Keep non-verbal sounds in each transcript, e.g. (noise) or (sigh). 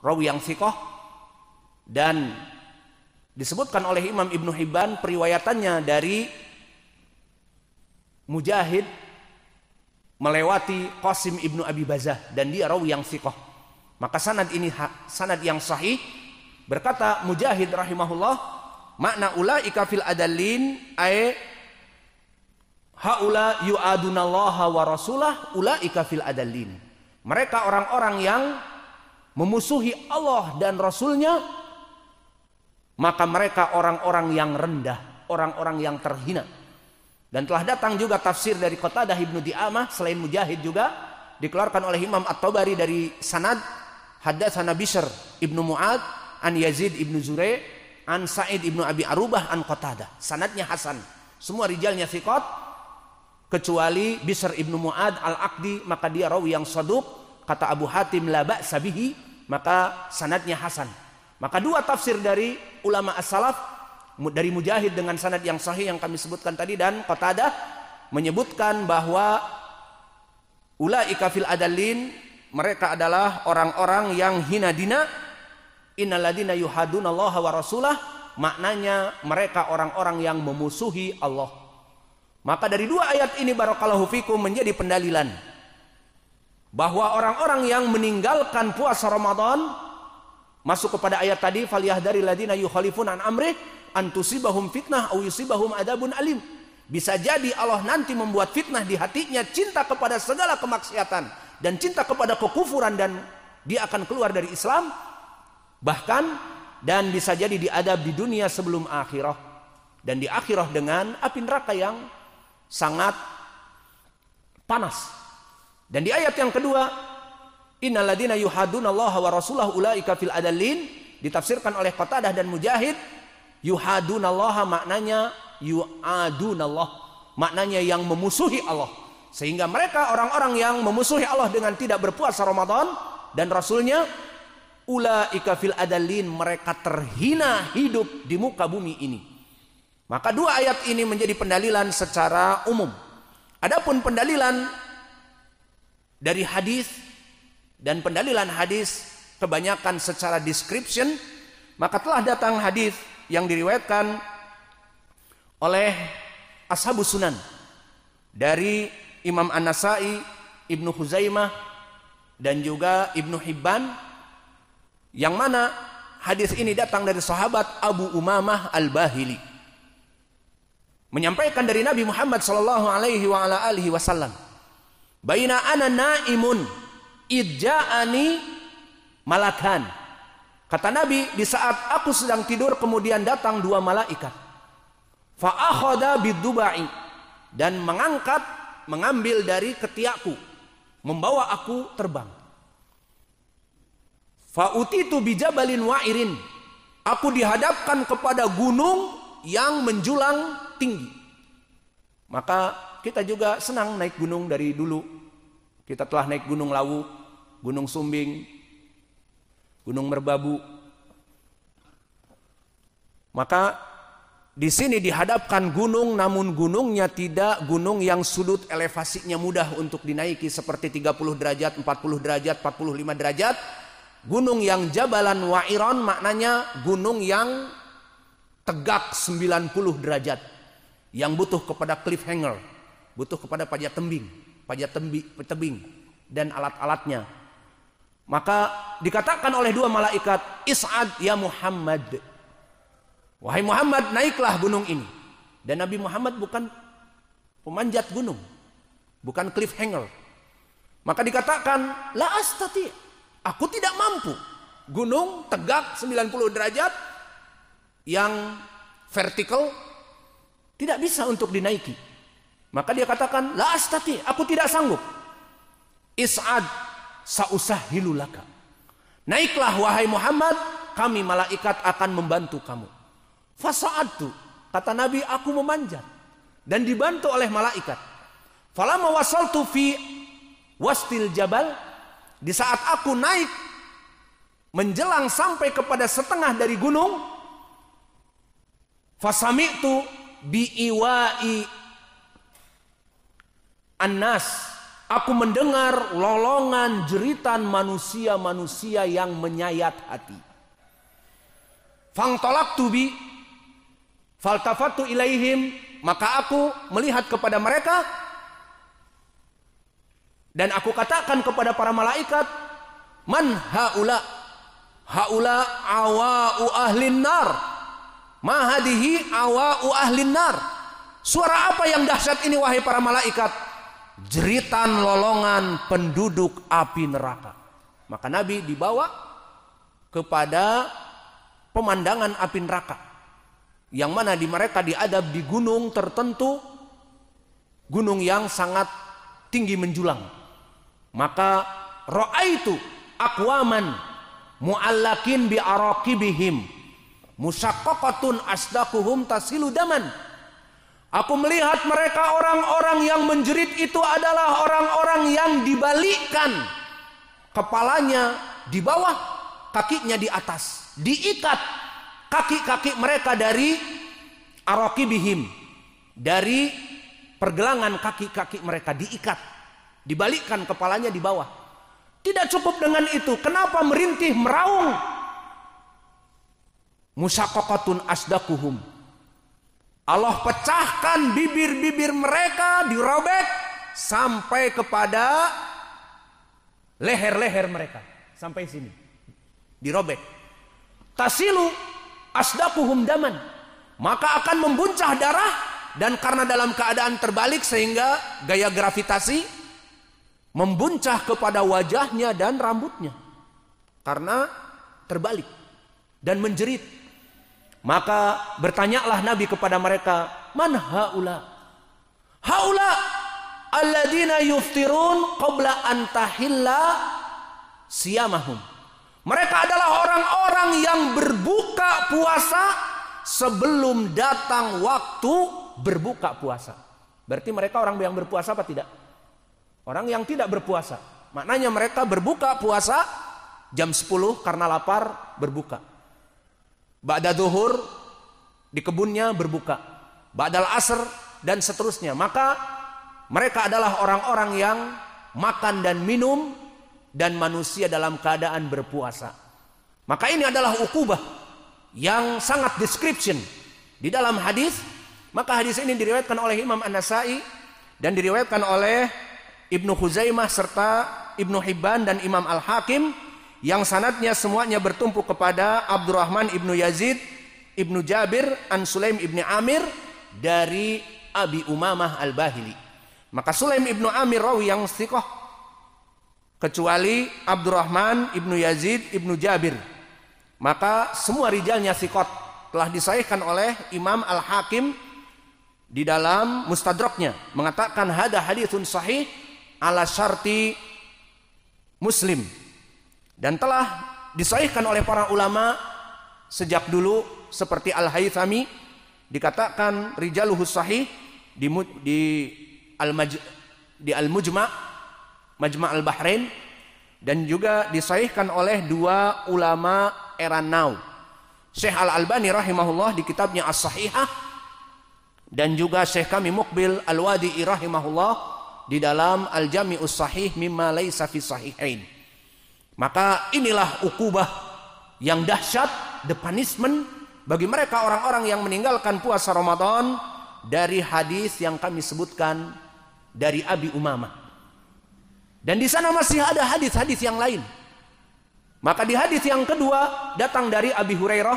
rawi yang sikoh dan disebutkan oleh Imam Ibnu Hibban periwayatannya dari Mujahid melewati Qasim Ibnu Abi Bazah dan dia rawi yang sikoh maka sanad ini sanad yang sahih berkata Mujahid rahimahullah makna ula ikafil adalin ae haula yu'adunallaha wa rasulah ula ikafil adalin mereka orang-orang yang memusuhi Allah dan Rasulnya, maka mereka orang-orang yang rendah, orang-orang yang terhina. Dan telah datang juga tafsir dari Kota Dah Ibnu Di'amah selain Mujahid juga dikeluarkan oleh Imam At-Tabari dari sanad Haddatsana Bishr Ibnu Mu'ad an Yazid Ibnu Zure an Sa'id Ibnu Abi Arubah an Qatada. Sanadnya Hasan. Semua rijalnya thiqat kecuali Bishr Ibnu Mu'ad Al-Aqdi maka dia rawi yang saduq kata Abu Hatim Laba Sabihi maka sanadnya hasan. Maka dua tafsir dari ulama as-salaf dari Mujahid dengan sanad yang sahih yang kami sebutkan tadi dan Qatadah menyebutkan bahwa ulaika fil adalin mereka adalah orang-orang yang hina dina innaladina yuhadunallaha wa rasulah maknanya mereka orang-orang yang memusuhi Allah. Maka dari dua ayat ini barakallahu fikum menjadi pendalilan bahwa orang-orang yang meninggalkan puasa Ramadan masuk kepada ayat tadi falyahdari ladina yukhalifun an amri antusibahum fitnah au yusibahum adabun alim bisa jadi Allah nanti membuat fitnah di hatinya cinta kepada segala kemaksiatan dan cinta kepada kekufuran dan dia akan keluar dari Islam bahkan dan bisa jadi diadab di dunia sebelum akhirah dan di akhirah dengan api neraka yang sangat panas dan di ayat yang kedua, innaladina yuhadunallaha wa rasulahu ulaika fil adallin ditafsirkan oleh Qatadah dan Mujahid yuhadunallaha maknanya yuadunallah maknanya yang memusuhi Allah sehingga mereka orang-orang yang memusuhi Allah dengan tidak berpuasa Ramadan dan rasulnya ulaika fil adallin mereka terhina hidup di muka bumi ini maka dua ayat ini menjadi pendalilan secara umum adapun pendalilan dari hadis dan pendalilan hadis kebanyakan secara description maka telah datang hadis yang diriwayatkan oleh ashabu sunan dari Imam An-Nasai, Ibnu Huzaimah dan juga Ibnu Hibban yang mana hadis ini datang dari sahabat Abu Umamah Al-Bahili menyampaikan dari Nabi Muhammad sallallahu alaihi wasallam Baina ana naimun idja'ani malakan. Kata Nabi, di saat aku sedang tidur kemudian datang dua malaikat. Fa'akhoda bidubai. Dan mengangkat, mengambil dari ketiakku. Membawa aku terbang. Fa'utitu bijabalin wa'irin. Aku dihadapkan kepada gunung yang menjulang tinggi. Maka kita juga senang naik gunung dari dulu. Kita telah naik Gunung Lawu, Gunung Sumbing, Gunung Merbabu. Maka di sini dihadapkan gunung namun gunungnya tidak gunung yang sudut elevasinya mudah untuk dinaiki seperti 30 derajat, 40 derajat, 45 derajat. Gunung yang jabalan wa'iron maknanya gunung yang tegak 90 derajat yang butuh kepada cliffhanger butuh kepada pajak tembing, pajak tembi, tebing dan alat-alatnya. Maka dikatakan oleh dua malaikat, "Is'ad ya Muhammad." Wahai Muhammad, naiklah gunung ini. Dan Nabi Muhammad bukan pemanjat gunung, bukan cliffhanger. Maka dikatakan, "La astati." Aku tidak mampu. Gunung tegak 90 derajat yang vertikal tidak bisa untuk dinaiki. Maka dia katakan, la astati, aku tidak sanggup. Is'ad sausah hilulaka. Naiklah wahai Muhammad, kami malaikat akan membantu kamu. Fasa'adtu, kata Nabi, aku memanjat dan dibantu oleh malaikat. Falama wasaltu fi wastil jabal, di saat aku naik menjelang sampai kepada setengah dari gunung, fasami'tu biiwa'i Anas, aku mendengar lolongan jeritan manusia-manusia yang menyayat hati. Fangtolak tubi, faltafatu ilaihim, maka aku melihat kepada mereka dan aku katakan kepada para malaikat, man haula haula awa'u ahlin nar. Mahadihi awa'u ahlin nar. Suara apa yang dahsyat ini wahai para malaikat? jeritan lolongan penduduk api neraka. Maka Nabi dibawa kepada pemandangan api neraka. Yang mana di mereka diadab di gunung tertentu, gunung yang sangat tinggi menjulang. Maka roa itu akwaman mu'allakin bi araqibihim musaqqaqatun asdaquhum tasilu daman Aku melihat mereka orang-orang yang menjerit itu adalah orang-orang yang dibalikkan kepalanya di bawah, kakinya di atas, diikat kaki-kaki mereka dari arokibihim, dari pergelangan kaki-kaki mereka diikat, dibalikkan kepalanya di bawah. Tidak cukup dengan itu, kenapa merintih meraung? Musa Musakoqatun asdakuhum Allah pecahkan bibir-bibir mereka dirobek sampai kepada leher-leher mereka sampai sini dirobek tasilu asdaquhum daman maka akan membuncah darah dan karena dalam keadaan terbalik sehingga gaya gravitasi membuncah kepada wajahnya dan rambutnya karena terbalik dan menjerit maka bertanyalah Nabi kepada mereka, "Man haula?" Haula alladzina yuftirun qabla an tahilla siyamahum. Mereka adalah orang-orang yang berbuka puasa sebelum datang waktu berbuka puasa. Berarti mereka orang yang berpuasa apa tidak? Orang yang tidak berpuasa. Maknanya mereka berbuka puasa jam 10 karena lapar berbuka. Ba'da zuhur di kebunnya berbuka. Ba'dal asr dan seterusnya. Maka mereka adalah orang-orang yang makan dan minum dan manusia dalam keadaan berpuasa. Maka ini adalah ukubah yang sangat description di dalam hadis. Maka hadis ini diriwayatkan oleh Imam An-Nasai dan diriwayatkan oleh Ibnu Huzaimah serta Ibnu Hibban dan Imam Al-Hakim yang sanatnya semuanya bertumpu kepada Abdurrahman ibnu Yazid ibnu Jabir an Sulaim ibnu Amir dari Abi Umamah al Bahili. Maka Sulaim ibnu Amir rawi yang sikoh kecuali Abdurrahman ibnu Yazid ibnu Jabir. Maka semua rijalnya sikot telah disahihkan oleh Imam Al Hakim di dalam mustadraknya mengatakan hada hadithun sahih ala syarti Muslim dan telah disahihkan oleh para ulama sejak dulu seperti Al-Haythami dikatakan rijaluhus sahih di, di al -Maj, di Al-Mujma Majma Al-Bahrain dan juga disahihkan oleh dua ulama era now Syekh Al-Albani rahimahullah di kitabnya As-Sahihah dan juga Syekh kami Mukbil al Wadi rahimahullah di dalam Al-Jami'us Sahih mimma laisa fi sahihain maka inilah ukubah yang dahsyat, the punishment bagi mereka orang-orang yang meninggalkan puasa Ramadan dari hadis yang kami sebutkan dari Abi Umamah. Dan di sana masih ada hadis-hadis yang lain. Maka di hadis yang kedua datang dari Abi Hurairah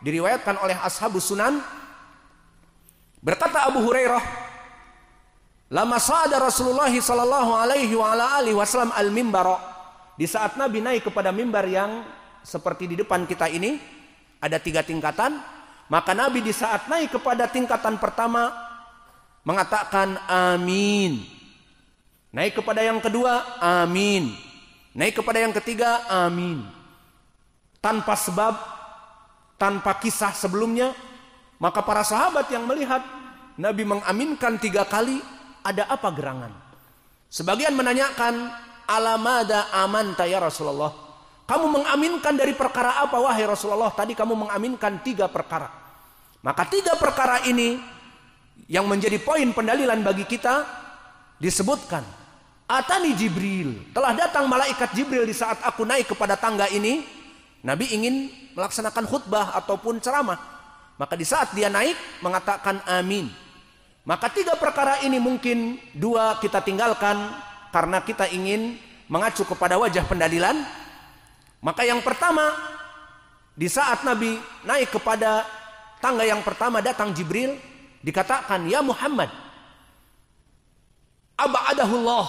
diriwayatkan oleh Ashabus Sunan berkata Abu Hurairah Lama sa'ada Rasulullah sallallahu alaihi wa ala alihi wasallam al-mimbara di saat Nabi naik kepada mimbar yang seperti di depan kita ini, ada tiga tingkatan. Maka Nabi di saat naik kepada tingkatan pertama, mengatakan amin. Naik kepada yang kedua, amin. Naik kepada yang ketiga, amin. Tanpa sebab, tanpa kisah sebelumnya, maka para sahabat yang melihat Nabi mengaminkan tiga kali, ada apa gerangan? Sebagian menanyakan, alamada aman, ya Rasulullah. Kamu mengaminkan dari perkara apa wahai Rasulullah? Tadi kamu mengaminkan tiga perkara. Maka tiga perkara ini yang menjadi poin pendalilan bagi kita disebutkan. Atani Jibril, telah datang malaikat Jibril di saat aku naik kepada tangga ini. Nabi ingin melaksanakan khutbah ataupun ceramah. Maka di saat dia naik mengatakan amin. Maka tiga perkara ini mungkin dua kita tinggalkan, karena kita ingin mengacu kepada wajah pendalilan maka yang pertama di saat Nabi naik kepada tangga yang pertama datang Jibril dikatakan ya Muhammad adahullah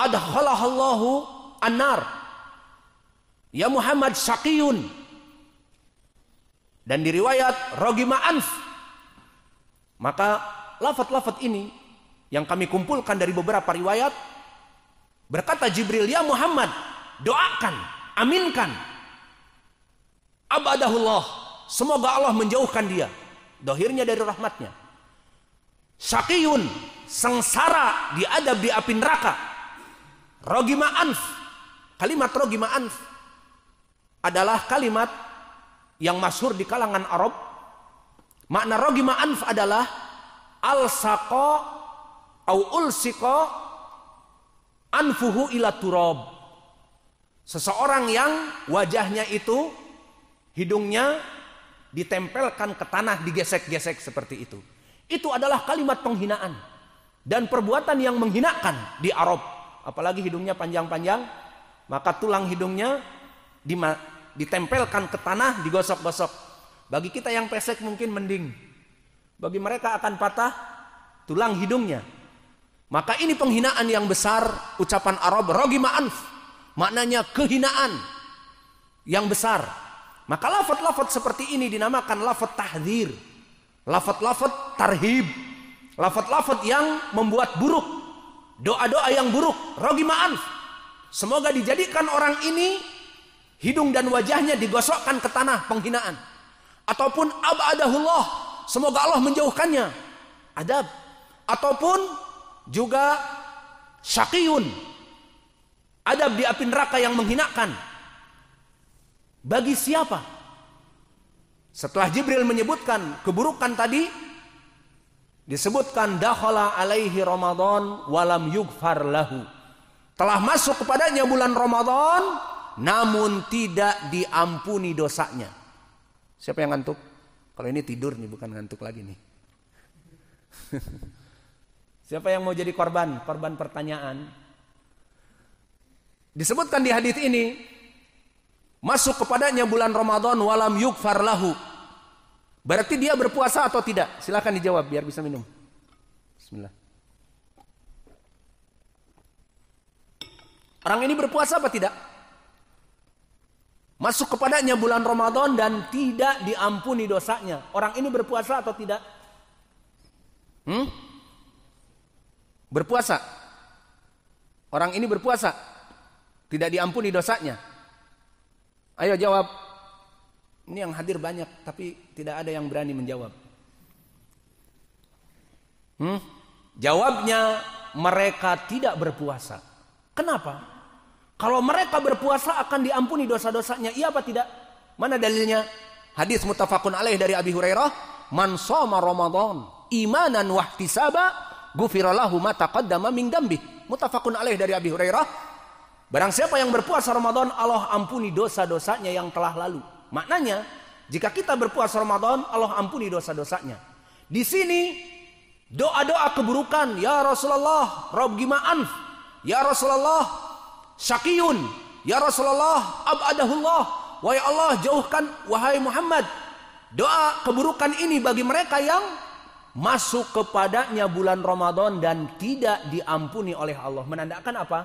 adhalahallahu annar ya Muhammad syaqiyun dan di riwayat rogima anf maka lafat-lafat ini yang kami kumpulkan dari beberapa riwayat berkata Jibril ya Muhammad doakan aminkan abadahullah semoga Allah menjauhkan dia dohirnya dari rahmatnya syakiyun sengsara diadab di api neraka rogima anf kalimat rogima anf adalah kalimat yang masyhur di kalangan Arab makna rogima anf adalah al-saqa au siko anfuhu ila turab seseorang yang wajahnya itu hidungnya ditempelkan ke tanah digesek-gesek seperti itu itu adalah kalimat penghinaan dan perbuatan yang menghinakan di Arab apalagi hidungnya panjang-panjang maka tulang hidungnya ditempelkan ke tanah digosok-gosok bagi kita yang pesek mungkin mending bagi mereka akan patah tulang hidungnya maka ini penghinaan yang besar ucapan Arab rogi ma'anf. Maknanya kehinaan yang besar. Maka lafadz-lafadz seperti ini dinamakan lafadz tahdir. lafadz-lafadz tarhib. lafadz-lafadz yang membuat buruk. Doa-doa yang buruk. rogi ma'anf. Semoga dijadikan orang ini hidung dan wajahnya digosokkan ke tanah penghinaan. Ataupun abadahullah. Semoga Allah menjauhkannya. Adab. Ataupun juga syakiyun adab di api neraka yang menghinakan bagi siapa setelah Jibril menyebutkan keburukan tadi disebutkan dahola alaihi ramadan walam yugfar lahu telah masuk kepadanya bulan Ramadan namun tidak diampuni dosanya siapa yang ngantuk kalau ini tidur nih bukan ngantuk lagi nih (laughs) Siapa yang mau jadi korban? Korban pertanyaan. Disebutkan di hadis ini, masuk kepadanya bulan Ramadan walam yukfar lahu. Berarti dia berpuasa atau tidak? Silahkan dijawab biar bisa minum. Bismillah. Orang ini berpuasa apa tidak? Masuk kepadanya bulan Ramadan dan tidak diampuni dosanya. Orang ini berpuasa atau tidak? Hmm? berpuasa. Orang ini berpuasa, tidak diampuni dosanya. Ayo jawab. Ini yang hadir banyak, tapi tidak ada yang berani menjawab. Hmm? Jawabnya mereka tidak berpuasa. Kenapa? Kalau mereka berpuasa akan diampuni dosa-dosanya. Iya apa tidak? Mana dalilnya? Hadis mutafakun alaih dari Abi Hurairah, "Man soma Ramadan imanan wahtisaba gufirallahu ma taqaddama min dambi Mutafakun alaih dari Abi Hurairah. Barang siapa yang berpuasa Ramadan, Allah ampuni dosa-dosanya yang telah lalu. Maknanya, jika kita berpuasa Ramadan, Allah ampuni dosa-dosanya. Di sini doa-doa keburukan, ya Rasulullah, Rob gimaan, ya Rasulullah, Syakiyun, ya Rasulullah, Abadahullah, wahai Allah jauhkan, wahai Muhammad. Doa keburukan ini bagi mereka yang masuk kepadanya bulan Ramadan dan tidak diampuni oleh Allah menandakan apa?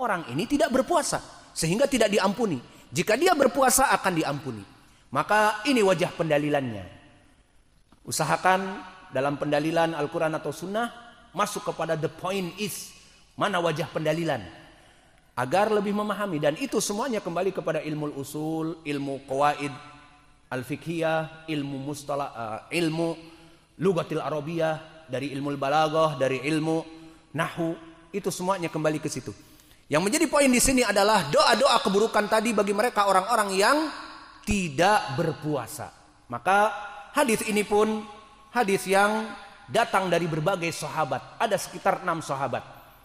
Orang ini tidak berpuasa sehingga tidak diampuni. Jika dia berpuasa akan diampuni. Maka ini wajah pendalilannya. Usahakan dalam pendalilan Al-Quran atau Sunnah masuk kepada the point is mana wajah pendalilan agar lebih memahami dan itu semuanya kembali kepada ilmu usul, ilmu kawaid al-fikhiyah, ilmu mustalah, eh, uh, ilmu lugatil arabiyah, dari ilmu balaghah, dari ilmu nahu, itu semuanya kembali ke situ. Yang menjadi poin di sini adalah doa-doa keburukan tadi bagi mereka orang-orang yang tidak berpuasa. Maka hadis ini pun hadis yang datang dari berbagai sahabat. Ada sekitar enam sahabat.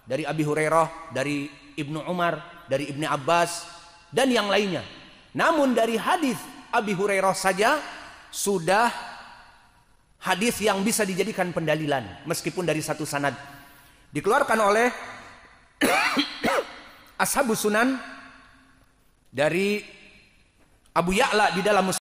Dari Abi Hurairah, dari Ibnu Umar, dari Ibnu Abbas, dan yang lainnya. Namun dari hadis Abi Hurairah saja sudah Hadis yang bisa dijadikan pendalilan meskipun dari satu sanad. Dikeluarkan oleh (coughs) Ashabu Sunan dari Abu Ya'la di dalam